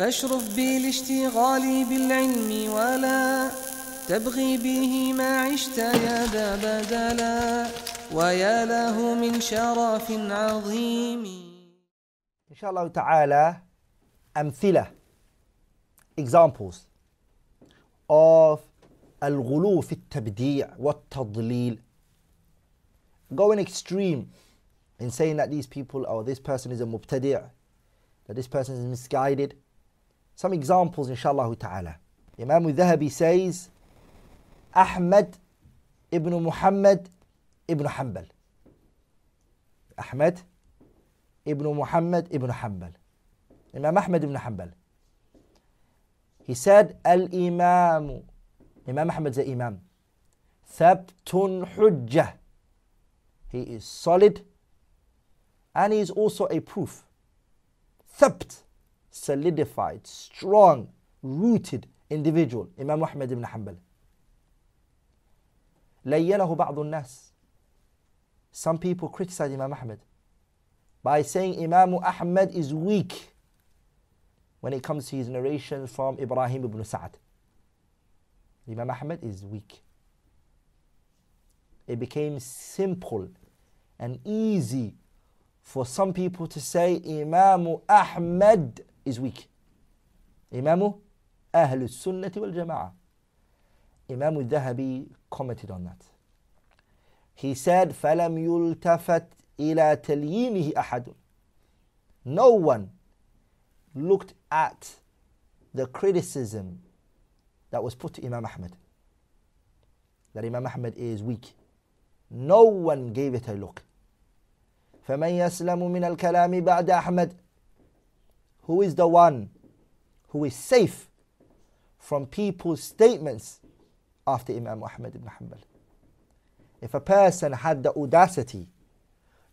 فاشرف بي لاشتغالي بالعلم ولا تبغي به ما عشت يا ذا بدلا ويا له من شرف عظيم إن شاء الله تعالى أمثلة examples of الغلو في التبديع والتضليل going extreme in saying that these people or this person is a mubtadi' that this person is misguided Some examples, inshallah ta'ala. Imam Dhahabi says, Ahmed ibn Muhammad ibn Hanbal. Ahmed ibn Muhammad ibn Hanbal. Imam Ahmed ibn Hanbal. He said, Al Imam. Imam Ahmed is the Imam. Thabtun Hujjah. He is solid and he is also a proof. Thabt solidified, strong, rooted individual, Imam Muhammad ibn Hanbal. لَيَّنَهُ بَعْضُ النَّاسِ Some people criticize Imam Muhammad by saying Imam Ahmed is weak when it comes to his narration from Ibrahim ibn Sa'ad. Imam Muhammad is weak. It became simple and easy for some people to say Imam Ahmed is weak. Imamu Ahl Sunnati wal Jama'ah. Imam al-Dahabi commented on that. He said, فَلَمْ يُلْتَفَتْ إِلَى تَلْيِينِهِ أَحَدٌ No one looked at the criticism that was put to Imam Ahmad. That Imam Ahmad is weak. No one gave it a look. فَمَنْ يَسْلَمُ مِنَ الْكَلَامِ بَعْدَ أَحْمَدٍ who is the one who is safe from people's statements after Imam Muhammad ibn Hanbal? If a person had the audacity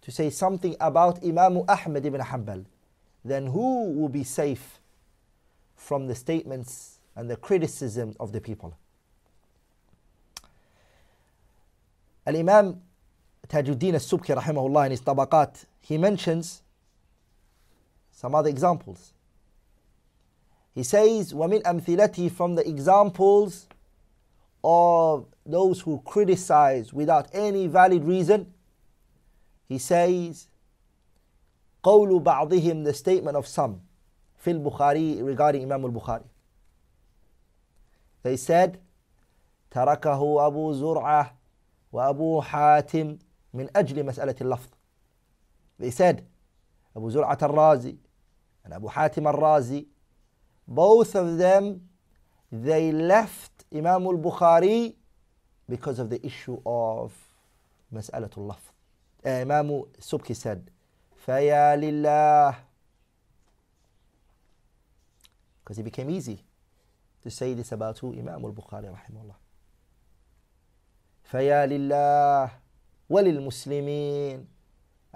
to say something about Imam Ahmad ibn Hanbal, then who will be safe from the statements and the criticism of the people? Al Imam Tajuddin al Subki, rahimahullah, in his Tabaqat, he mentions some other examples. He says, وَمِنْ أَمْثِلَتِهِ From the examples of those who criticize without any valid reason, he says, قَوْلُ بَعْضِهِمْ The statement of some, fil Bukhari regarding Imam al-Bukhari. They said, تركه أبو زرعة وأبو حاتم من أجل مسألة اللفظ. They said, Abu Zur'at al-Razi and Abu Hatim al-Razi, both of them, they left Imam al-Bukhari because of the issue of مسألة اللفظ. Uh, Imam Subki said, فَيَا لِلَّهِ Because it became easy to say this about who? Imam al-Bukhari rahimahullah. فيا لله وللمسلمين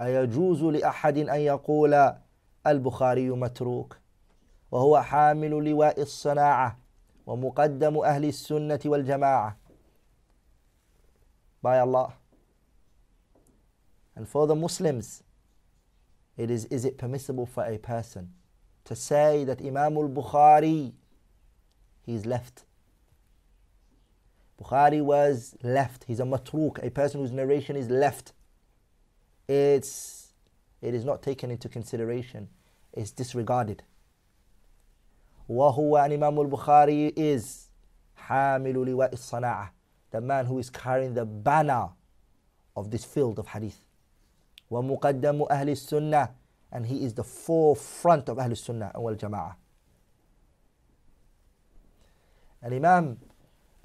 أيجوز لأحد أن يقول البخاري متروك وهو حامل لواء الصناعة ومقدم أهل السنة والجماعة by Allah and for the Muslims it is is it permissible for a person to say that Imam al-Bukhari he is left Bukhari was left he's a matruk a person whose narration is left it's it is not taken into consideration, it's disregarded. وهو and Imam al-Bukhari is حامل لواء الصناعة the man who is carrying the banner of this field of hadith ومقدم أهل السنة and he is the forefront of أهل السنة والجماعة الإمام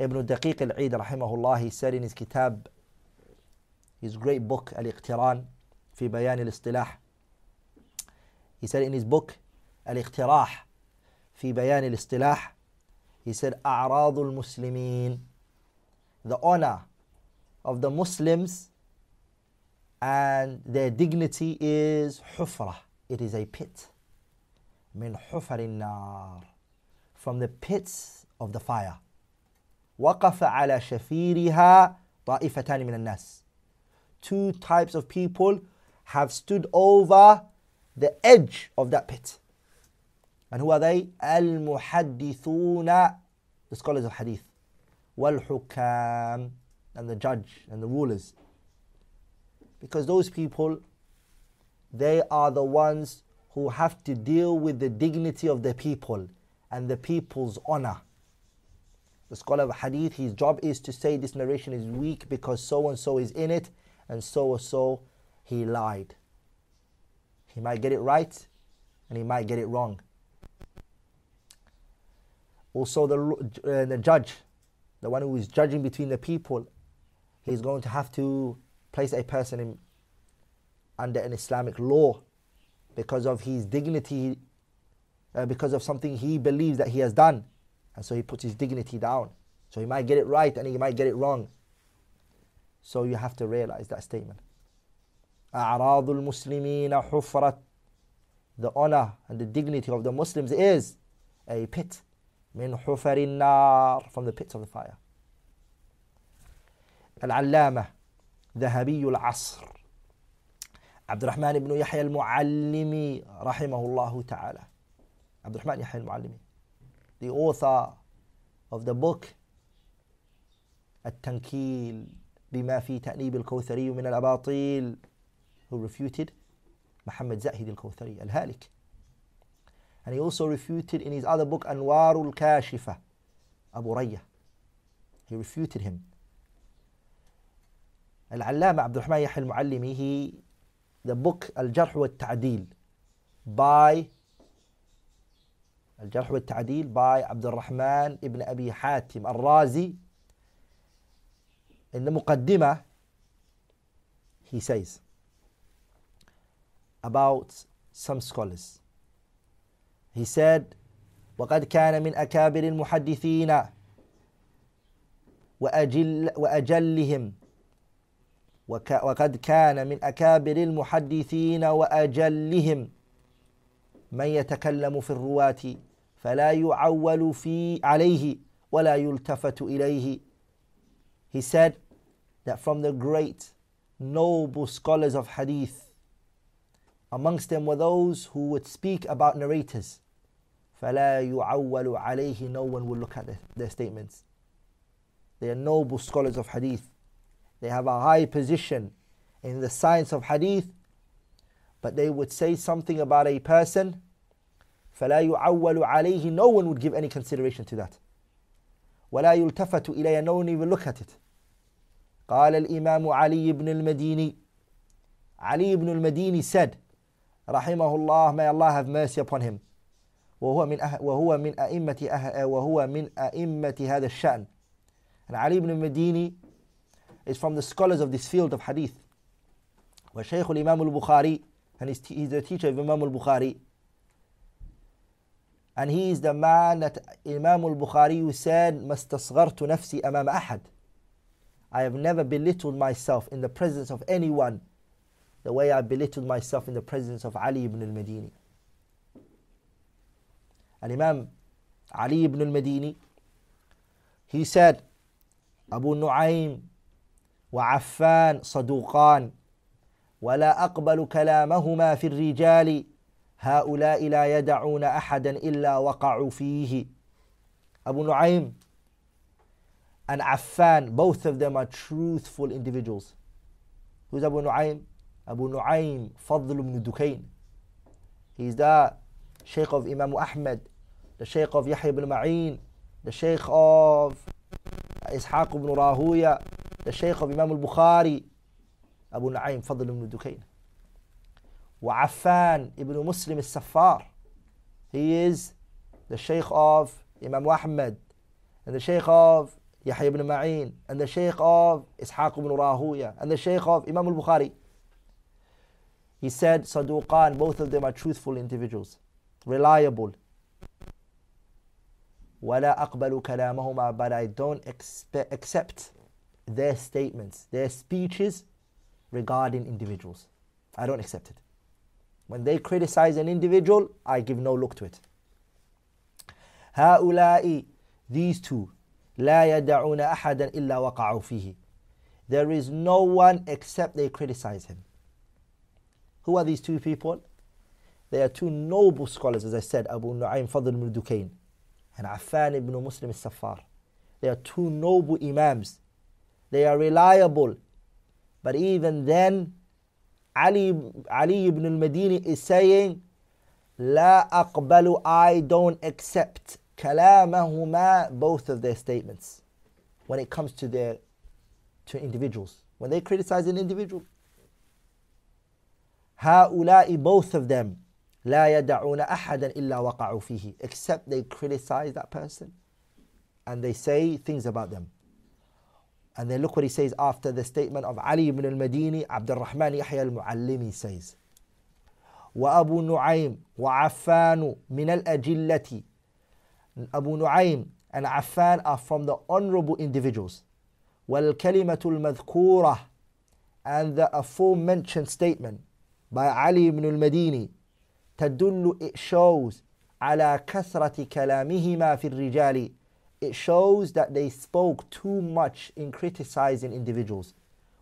ابن الدقيق العيد رحمه الله he said in his kitab his great book Al-Iqtiran في بيان الاصطلاح He said in his book الاقتراح في بيان الاصطلاح He said أعراض المسلمين The honor of the Muslims and their dignity is حفرة It is a pit من حفر النار From the pits of the fire وقف على شفيرها طائفتان من الناس Two types of people have stood over the edge of that pit. And who are they? Al-Muhaddithuna, the scholars of hadith. Wal-Hukam, and the judge and the rulers. Because those people, they are the ones who have to deal with the dignity of the people and the people's honor. The scholar of hadith, his job is to say this narration is weak because so and so is in it and so and so he lied. He might get it right and he might get it wrong. Also, the, uh, the judge, the one who is judging between the people, he's going to have to place a person in, under an Islamic law because of his dignity, uh, because of something he believes that he has done. And so he puts his dignity down. So he might get it right and he might get it wrong. So you have to realize that statement. أعراض المسلمين حفرة The honor and the dignity of the Muslims is a pit من حفر النار from the pits of the fire العلامة ذهبي العصر عبد الرحمن بن يحيى المعلمي رحمه الله تعالى عبد الرحمن يحيى المعلمي the author of the book التنكيل بما في تأنيب الكوثري من الأباطيل who refuted Muhammad Zahid al-Kawthari, al-Halik. And he also refuted in his other book, Anwarul Kashifa, Abu Rayyah. He refuted him. Al-Allama Abdul Rahman Yahya al-Muallimi, he, the book Al-Jarh wa Ta'dil by Al-Jarh الجرح Ta'dil by Rahman ibn Abi Hatim al-Razi. In the Muqaddimah, he says about some scholars. He said, وقد كان من أكابر المحدثين وأجل وأجلهم وقد كان من أكابر المحدثين وأجلهم من يتكلم في الرواة فلا يعول في عليه ولا يلتفت إليه He said that from the great noble scholars of hadith Amongst them were those who would speak about narrators. فَلَا يُعَوَّلُ عَلَيْهِ No one will look at their, statements. They are noble scholars of hadith. They have a high position in the science of hadith. But they would say something about a person. فَلَا يُعَوَّلُ عَلَيْهِ No one would give any consideration to that. وَلَا يُلْتَفَتُ إِلَيَّ No one even look at it. قال الإمام علي بن المديني Ibn Al-Madini said رحمه الله may Allah have mercy upon him وهو من أه وهو من أئمة أه وهو من أئمة هذا الشأن and Ali ibn Medini is from the scholars of this field of hadith وشيخ الإمام البخاري and he's, he's the teacher of Imam al-Bukhari and he is the man that Imam al-Bukhari said ما استصغرت نفسي أمام أحد I have never belittled myself in the presence of anyone the way I belittled myself in the presence of Ali ibn al-Madini. And Imam Ali ibn al-Madini, he said, Abu Nu'aym Affan, صدوقان ولا أقبل كلامهما في الرجال هؤلاء لا يدعون أحدا إلا وقعوا فيه Abu Nu'aym and Affan, both of them are truthful individuals. Who's Abu Nu'aym? أبو نعيم فضل بن دكين he is the Sheikh of Imam Ahmad the Sheikh of Yahya ibn Ma'in the Sheikh of Ishaq ibn Rahuya the Sheikh of Imam al-Bukhari Abu أبو نعيم فضل بن دكين ibn Muslim مسلم safar he is the Sheikh of Imam Ahmad and the Sheikh of Yahya ibn Ma'in and the Sheikh of Ishaq ibn Rahuya and the Sheikh of Imam al-Bukhari He said, Saduqan, both of them are truthful individuals, reliable. وَلَا أَقْبَلُ كَلَامَهُمَا But I don't expe- accept their statements, their speeches regarding individuals. I don't accept it. When they criticize an individual, I give no look to it. هَؤُلَاءِ These two لَا يَدَعُونَ أَحَدًا إِلَّا وَقَعُوا فِيهِ There is no one except they criticize him. Who are these two people? They are two noble scholars, as I said, Abu Nu'aym Fadl ibn Dukayn and Affan ibn Muslim al-Saffar. They are two noble imams. They are reliable. But even then, Ali, Ali ibn al-Madini is saying, لا أقبل I don't accept كلامهما both of their statements when it comes to their to individuals when they criticize an individual هؤلاء both of them لا يدعون أحدا إلا وقعوا فيه except they criticize that person and they say things about them and then look what he says after the statement of Ali ibn al-Madini عبد الرحمن يحيى المعلمي says وأبو نعيم وعفان من الأجلة أبو نعيم and Affan are from the honorable individuals والكلمة المذكورة and the aforementioned statement by Ali ibn al-Madini تدل it shows على كثرة كلامهما في الرجال it shows that they spoke too much in criticizing individuals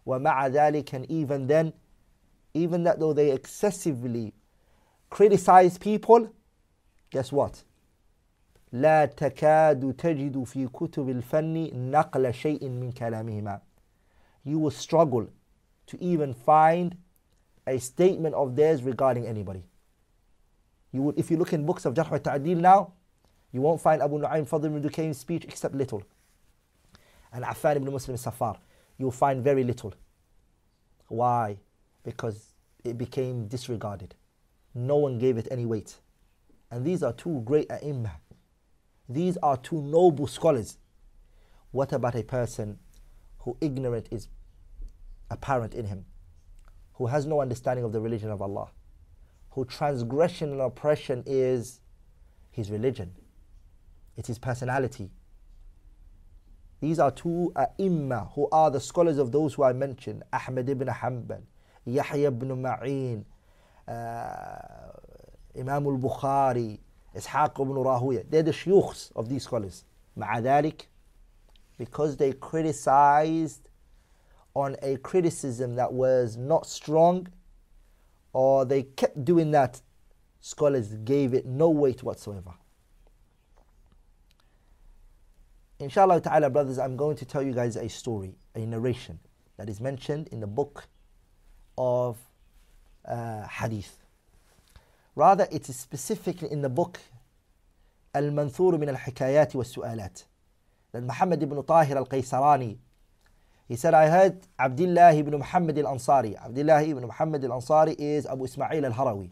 ومع ذلك and even then even that though they excessively criticize people guess what لا تكاد تجد في كتب الفن نقل شيء من كلامهما you will struggle to even find a statement of theirs regarding anybody. You would, if you look in books of Jarh al-Ta'dil now, you won't find Abu Nu'aym Fadl ibn Dukaym's speech except little. And Affan ibn Muslim Safar, you'll find very little. Why? Because it became disregarded. No one gave it any weight. And these are two great ai These are two noble scholars. What about a person who ignorant is apparent in him? who has no understanding of the religion of Allah, who transgression and oppression is his religion, it's his personality. These are two ai who are the scholars of those who I mentioned Ahmed ibn Hanbal, Yahya ibn Ma'in, uh, Imam al Bukhari, Ishaq ibn Rahuya. They're the shuyukhs of these scholars. Ma'adalik, because they criticized on a criticism that was not strong, or they kept doing that, scholars gave it no weight whatsoever. Inshallah ta'ala, brothers, I'm going to tell you guys a story, a narration that is mentioned in the book of uh, Hadith. Rather, it is specifically in the book Al Manthur min al Hikayat wa Su'alat that Muhammad ibn Tahir al Qaisarani he said, I heard Abdullah ibn Muhammad al Ansari. Abdullah ibn Muhammad al Ansari is Abu Ismail al Harawi.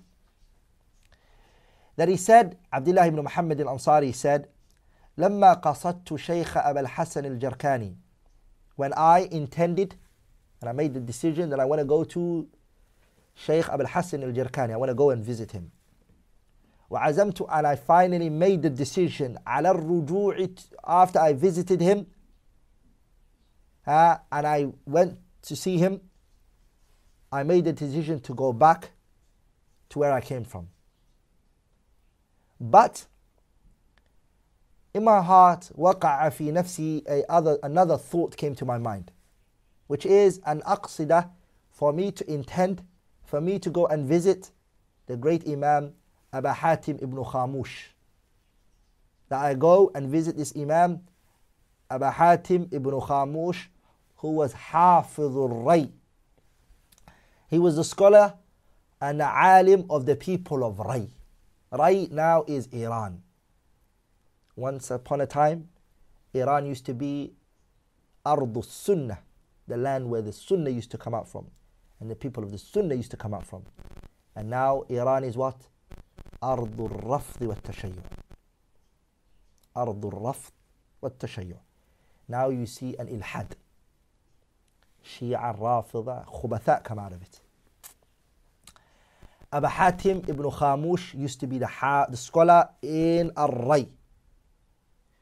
That he said, Abdullah ibn Muhammad al Ansari said, لما قصدت شيخ أبا الحسن الجركاني When I intended and I made the decision that I want to go to Shaykh Abul Hassan al Jarkani, I want to go and visit him. وعزمت and I finally made the decision على الرجوع after I visited him uh, and I went to see him. I made the decision to go back to where I came from. But in my heart, وقع nafsi, a other, another thought came to my mind, which is an aqsidah for me to intend, for me to go and visit the great Imam Abu Hatim ibn Khamush. That I go and visit this Imam Abu Hatim ibn Khamush who was Hafidhur Ray. He was the scholar and the alim of the people of Ray. Ray now is Iran. Once upon a time, Iran used to be Ardu Sunnah, the land where the Sunnah used to come out from, and the people of the Sunnah used to come out from. And now Iran is what? Ardu Rafdi wa Tashayyuh. Ardu Rafdi wa Now you see an ilhad. شيعة رافضة خبثاء كما كمارفت أبا حاتم ابن خاموش used to be the, ha- the scholar in الري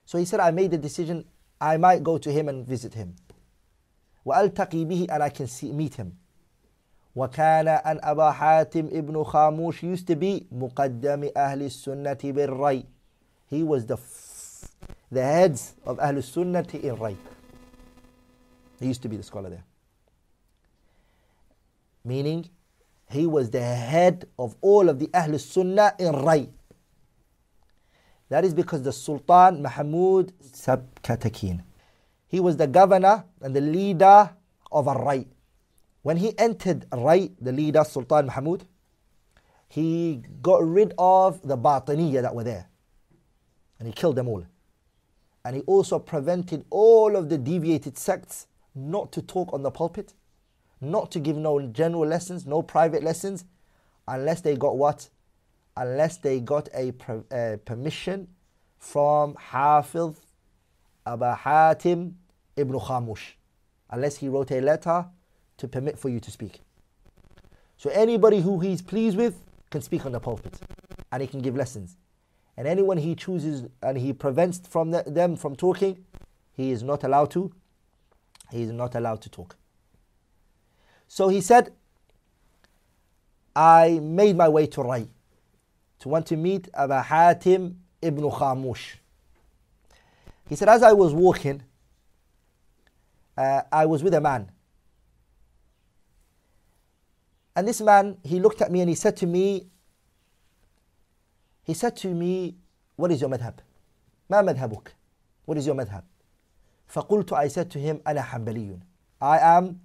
So he said, I made the decision, I might go to him and visit him. وألتقي به and I can see, meet him. وكان أن أبا حاتم ابن خاموش used to be مقدم أهل السنة بالري. He was the, the heads of أهل السنة in Ray. He used to be the scholar there. Meaning, he was the head of all of the Ahl Sunnah in Ray. That is because the Sultan Mahmud Sabkatakin, he was the governor and the leader of Ray. When he entered Ray, the leader Sultan Mahmud, he got rid of the Batiniya that were there. And he killed them all. And he also prevented all of the deviated sects not to talk on the pulpit not to give no general lessons, no private lessons, unless they got what? Unless they got a, a permission from Hafiz Abu Hatim ibn Khamush, unless he wrote a letter to permit for you to speak. So anybody who he's pleased with can speak on the pulpit and he can give lessons. And anyone he chooses and he prevents from the, them from talking, he is not allowed to. He is not allowed to talk. So he said, I made my way to Ray to want to meet Abu Hatim ibn Khamush. He said, As I was walking, uh, I was with a man. And this man, he looked at me and he said to me, he said to me, what is your madhab? ما madhabuk? What is your madhab? فقلت, I said to him, أنا حنبلي. I am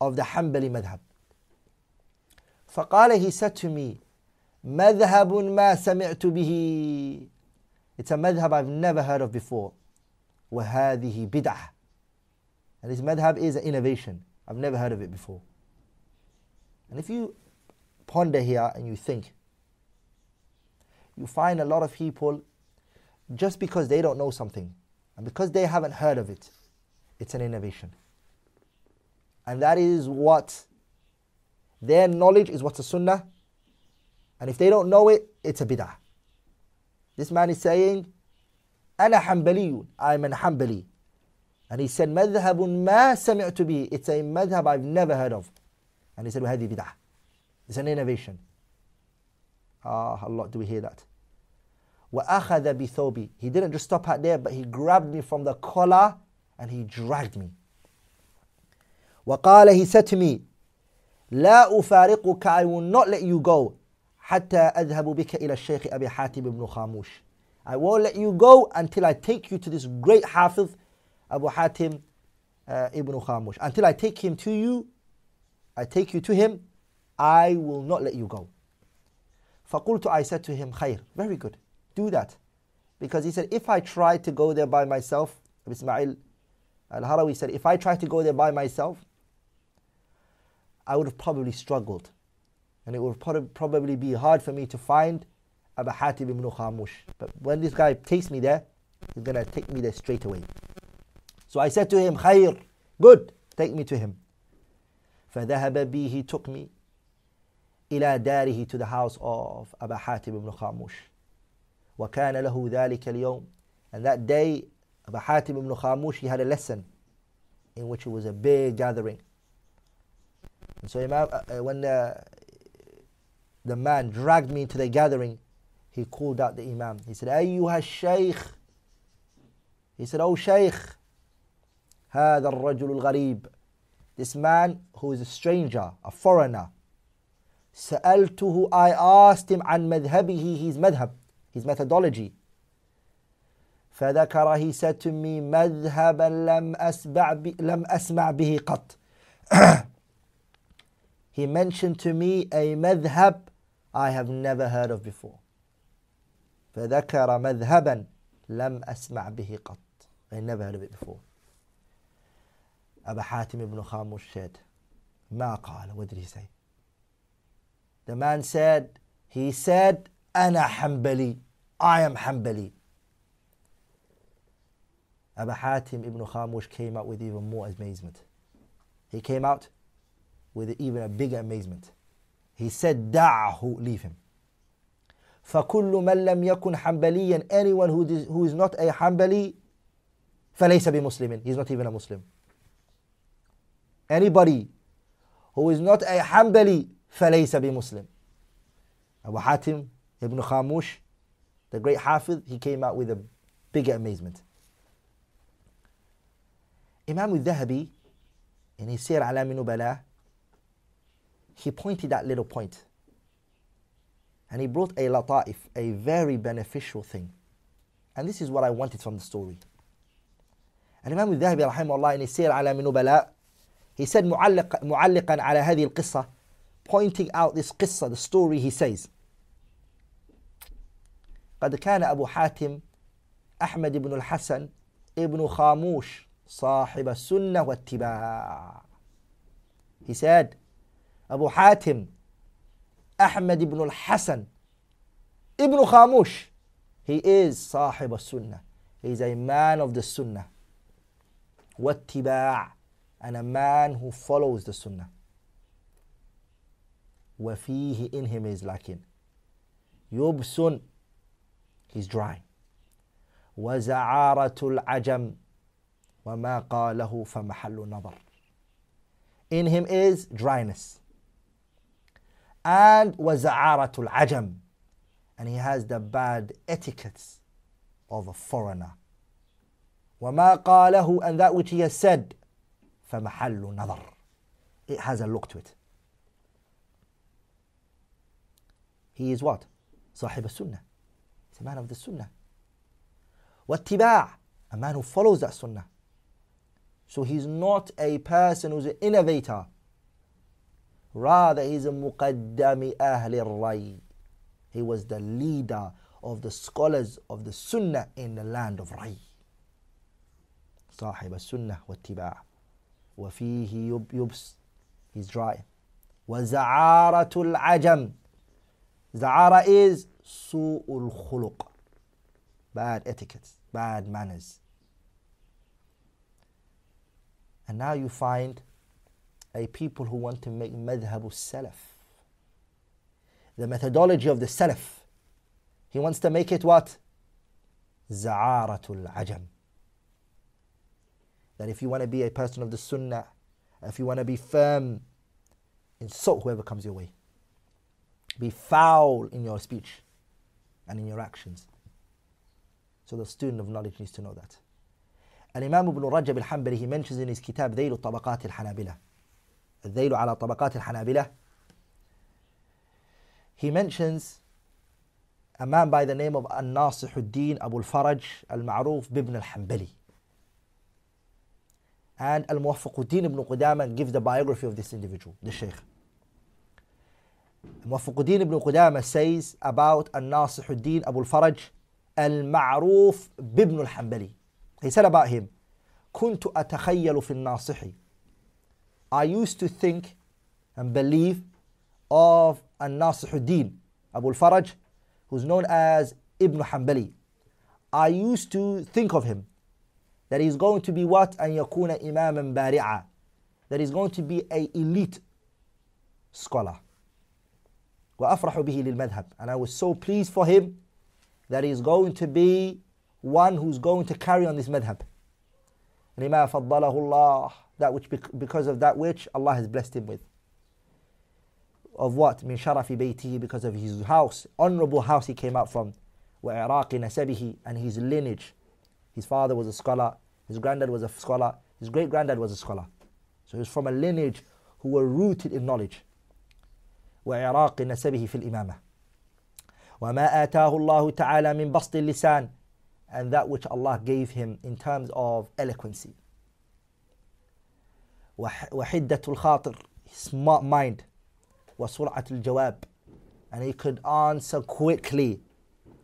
of the Hanbali madhab. فقال he said to me مذهب ما سمعت به It's a madhab I've never heard of before. وهذه بدعة And this madhab is an innovation. I've never heard of it before. And if you ponder here and you think, you find a lot of people just because they don't know something and because they haven't heard of it, it's an innovation. And that is what their knowledge is what's a sunnah. And if they don't know it, it's a bid'ah. This man is saying, "Ana حنبلي I'm an hambali. And he said, "Madhabun ma سمعت It's a madhab I've never heard of. And he said, وهذه bid'ah. It's an innovation. Ah, Allah, do we hear that. وَأَخَذَ بِثَوْبِي He didn't just stop out there, but he grabbed me from the collar and he dragged me. وقال he said to me لا أفارقك I will not let you go حتى أذهب بك إلى الشيخ أبي حاتم بن خاموش I won't let you go until I take you to this great Hafiz Abu Hatim uh, ibn Khamush. Until I take him to you, I take you to him, I will not let you go. فقلت I said to him, خير, very good, do that. Because he said, if I try to go there by myself, Ismail al-Harawi said, if I try to go there by myself, I would have probably struggled. And it would pro- probably be hard for me to find Abu Hatib ibn Khamush. But when this guy takes me there, he's going to take me there straight away. So I said to him, Khair, good, take me to him. فذهب بي, he took me إلى داره to the house of Abu Hatib ibn Khamush. وكان له ذلك اليوم And that day, Abu Hatib ibn Khamush, he had a lesson in which it was a big gathering. And so Imam, uh, uh, when the, the man dragged me into the gathering, he called out the Imam. He said, Ayyuha Shaykh. He said, Oh Shaykh, هذا الرجل الغريب. This man who is a stranger, a foreigner. سألته, I asked him عن مذهبه, his madhab, his methodology. فذكر he said to me مذهبا لم أسمع لم أسمع به قط he mentioned to me a madhab I have never heard of before. فذكر مذهبا لم أسمع به قط. I never heard of it before. أبا حاتم ibn خاموش said ما قال what did he say the man said he said أنا حنبلي I am حنبلي Abu Hatim ibn Khamush came out with even more amazement. He came out with even a bigger amazement. He said, Da'ahu, leave him. فَكُلُّ مَنْ لَمْ يَكُنْ حَنْبَلِيًّا Anyone who is, who is not a Hanbali, فَلَيْسَ بِمُسْلِمٍ He's not even a Muslim. Anybody who is not a Hanbali, فَلَيْسَ بِمُسْلِمٍ Abu Hatim ibn Khamush, the great Hafiz, he came out with a bigger amazement. Imam al-Dhahabi, in his Sir Alamin Nubala, he pointed that little point. And he brought a lata'if, a very beneficial thing. And this is what I wanted from the story. And Imam al-Dhahabi rahimahullah in his Sir ala Minubala, he said معلق, معلقا على هذه القصة, pointing out this qissa, the story he says. قد كان أبو حاتم أحمد بن الحسن ابن خاموش صاحب السنة واتباع. He said, Abu Hatim, Ahmed ibn al-Hasan, Ibn Khamush. He is Sahib al-Sunnah. He is a man of the Sunnah. وَاتِّبَاعَ And a man who follows the Sunnah. وَفِيهِ In him is lacking. يُبْسٌ He's dry. وَزَعَارَةُ الْعَجَمِ وَمَا قَالَهُ فَمَحَلُّ نَظَرٍ In him is dryness and وزعارة العجم and he has the bad etiquettes of a foreigner وما قاله and that which he has said فمحل نظر it has a look to it he is what صاحب السنة he's a man of the sunnah واتباع a man who follows that sunnah so he's not a person who's an innovator Rather, he's a muqaddami Ahli ray. He was the leader of the scholars of the Sunnah in the land of Ray. صاحب السنة واتباع وفيه يبس he's dry وزعارة العجم زعارة is سوء الخلق bad etiquette bad manners and now you find a people who want to make madhab salaf the methodology of the salaf he wants to make it what za'aratul ajam that if you want to be a person of the sunnah if you want to be firm insult whoever comes your way be foul in your speech and in your actions so the student of knowledge needs to know that Al-Imam Ibn Rajab al-Hanbali, he mentions in his kitab Dayl al-Tabaqat al-Hanabila الذيل على طبقات الحنابلة he mentions a man by the name of الناصح الدين أبو الفرج المعروف بابن الحنبلي and الموفق الدين ابن قدامة give the biography of this individual the sheikh الموفق الدين ابن قدامة says about الناصح الدين أبو الفرج المعروف بابن الحنبلي he said about him كنت أتخيل في الناصحي I used to think and believe of an Nasihuddin Abu al-Faraj, who's known as Ibn Hanbali. I used to think of him that he's going to be what? and yakuna and bari'a. That he's going to be a elite scholar. وأفرح به للمذهب and I was so pleased for him that he's going to be one who's going to carry on this madhab. لما فضله الله that which because of that which Allah has blessed him with. Of what? Min sharafi baytihi, because of his house, honorable house he came out from. Wa iraqi nasabihi, and his lineage. His father was a scholar, his granddad was a scholar, his great granddad was a scholar. So he was from a lineage who were rooted in knowledge. Wa iraqi nasabihi fil imamah. وما آتاه الله تعالى من بسط اللسان and that which Allah gave him in terms of eloquency وحدة الخاطر his mind وسرعة الجواب and he could answer quickly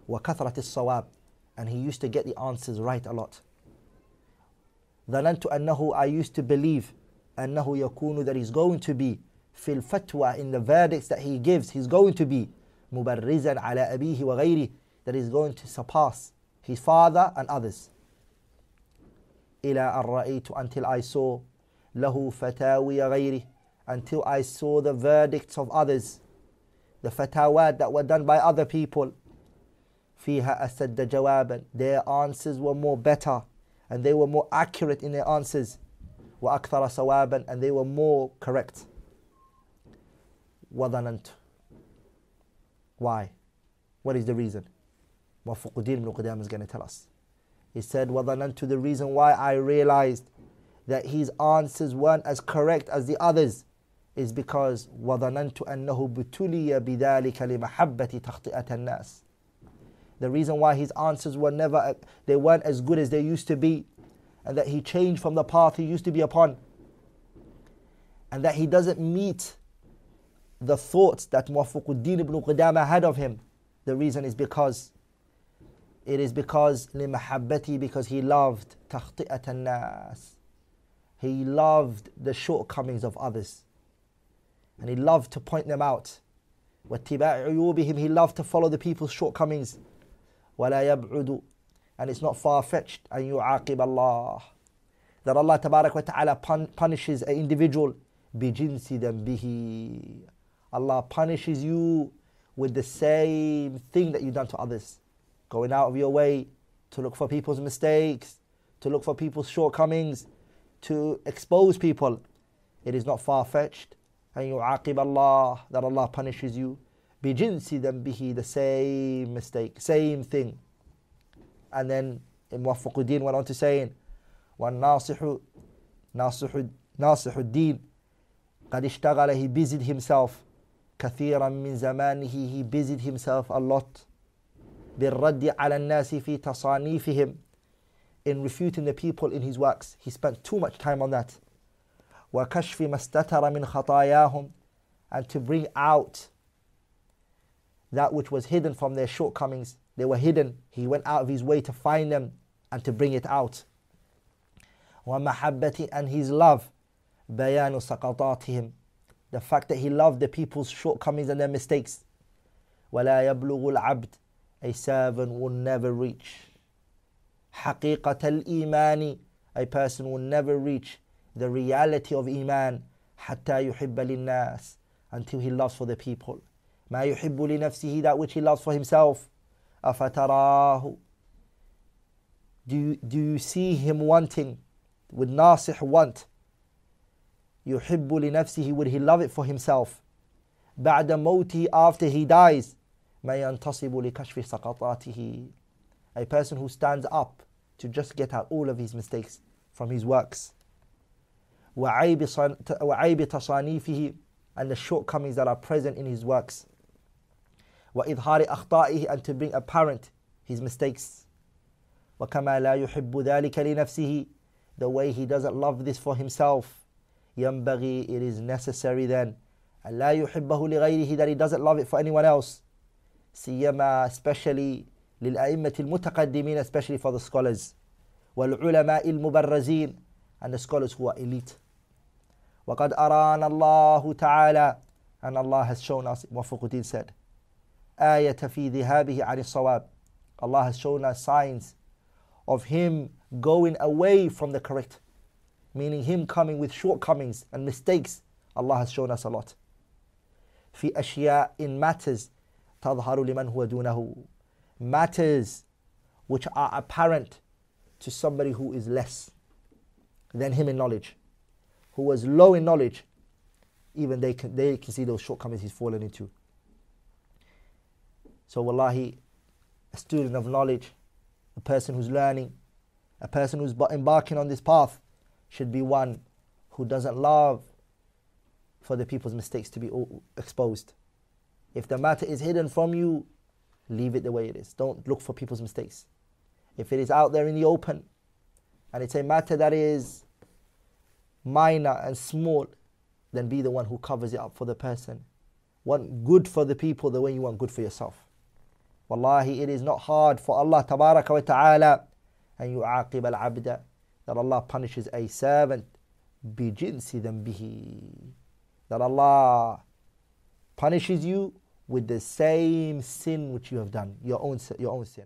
وكثرة الصواب and he used to get the answers right a lot ظننت أنه I used to believe أنه يكون that he's going to be في الفتوى in the verdicts that he gives he's going to be مبرزا على أبيه وغيره that he's going to surpass his father and others إلى أن رأيت until I saw له فتاوي غيره until I saw the verdicts of others the fatawat that were done by other people فيها أسد جوابا their answers were more better and they were more accurate in their answers وأكثر صوابا and they were more correct وظننت why what is the reason Mufaquddin ibn Qudam is going to tell us he said unto the reason why I realized that his answers weren't as correct as the others is because The reason why his answers were never, they weren't as good as they used to be and that he changed from the path he used to be upon and that he doesn't meet the thoughts that Muwafaquddin ibn Qudama had of him. The reason is because it is because limahabbati because he loved تَخْطِئَةَ nas. He loved the shortcomings of others. And he loved to point them out. He loved to follow the people's shortcomings. And it's not far fetched. And you Allah. That Allah Tabarak wa Ta'ala pun- punishes an individual. Bijinsi them bihi. Allah punishes you with the same thing that you've done to others. Going out of your way to look for people's mistakes, to look for people's shortcomings, to expose people, it is not far fetched. And you aqib Allah, that Allah punishes you. Bijinsi them bihi, the same mistake, same thing. And then Muwaffaquddin went on to saying, والناصح ناصح ناصح الدين قد اشتغل he busied himself كثيرا من زمانه he busied himself a lot بالرد على الناس في تصانيفهم in refuting the people in his works. He spent too much time on that. وَكَشْفِ مَسْتَتَرَ مِنْ خَطَايَاهُمْ And to bring out that which was hidden from their shortcomings. They were hidden. He went out of his way to find them and to bring it out. وَمَحَبَّةِ And his love. بَيَانُ سَقَطَاتِهِمْ The fact that he loved the people's shortcomings and their mistakes. وَلَا يَبْلُغُ الْعَبْدِ A servant will never reach. حقيقة الإيمان a person will never reach the reality of iman حتى يحب للناس until he loves for the people ما يحب لنفسه that which he loves for himself أفتراه do you, do you see him wanting would Nasih want يحب لنفسه would he love it for himself بعد موته after he dies ما ينتصب لكشف سقطاته a person who stands up to just get out all of his mistakes from his works. وَعَيْبِ تَصَانِيفِهِ And the shortcomings that are present in his works. وَإِظْهَارِ أَخْطَائِهِ And to bring apparent his mistakes. وَكَمَا لَا يُحِبُّ ذَلِكَ لِنَفْسِهِ The way he doesn't love this for himself. يَنبَغِي It is necessary then. لا يُحِبَّهُ لِغَيْرِهِ That he doesn't love it for anyone else. سِيَّمَا Especially للأئمة المتقدمين especially for the scholars والعلماء المبرزين and the scholars who are elite وقد أرانا الله تعالى and Allah has shown us Muwafaquddin said آية في ذهابه عن الصواب Allah has shown us signs of him going away from the correct meaning him coming with shortcomings and mistakes Allah has shown us a lot في أشياء in matters تظهر لمن هو دونه matters which are apparent to somebody who is less than him in knowledge, who was low in knowledge, even they can, they can see those shortcomings he's fallen into. So, wallahi, a student of knowledge, a person who's learning, a person who's embarking on this path should be one who doesn't love for the people's mistakes to be exposed. If the matter is hidden from you, leave it the way it is. Don't look for people's mistakes. If it is out there in the open and it's a matter that is minor and small, then be the one who covers it up for the person. Want good for the people the way you want good for yourself. Wallahi, it is not hard for Allah tabaraka wa ta'ala and you aqib al abda that Allah punishes a servant bi than bihi. That Allah punishes you with the same sin which you have done, your own, your own sin.